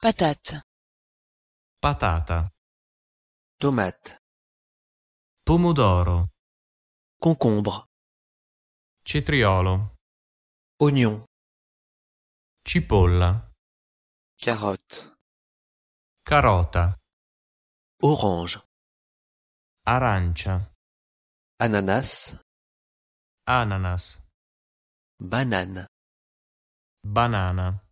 patate patata tomate pomodoro concombre cetriolo oignon cipolla carotte carota orange arancia ananas ananas banane banana